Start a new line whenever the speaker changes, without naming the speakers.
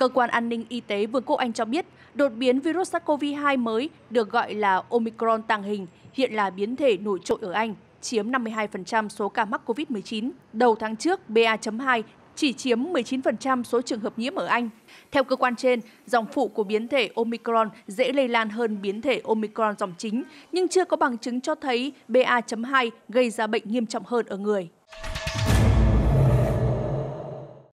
Cơ quan an ninh y tế Vương quốc Anh cho biết, đột biến virus SARS-CoV-2 mới được gọi là Omicron tàng hình, hiện là biến thể nổi trội ở Anh, chiếm 52% số ca mắc COVID-19. Đầu tháng trước, BA.2 chỉ chiếm 19% số trường hợp nhiễm ở Anh. Theo cơ quan trên, dòng phụ của biến thể Omicron dễ lây lan hơn biến thể Omicron dòng chính, nhưng chưa có bằng chứng cho thấy BA.2 gây ra bệnh nghiêm trọng hơn ở người.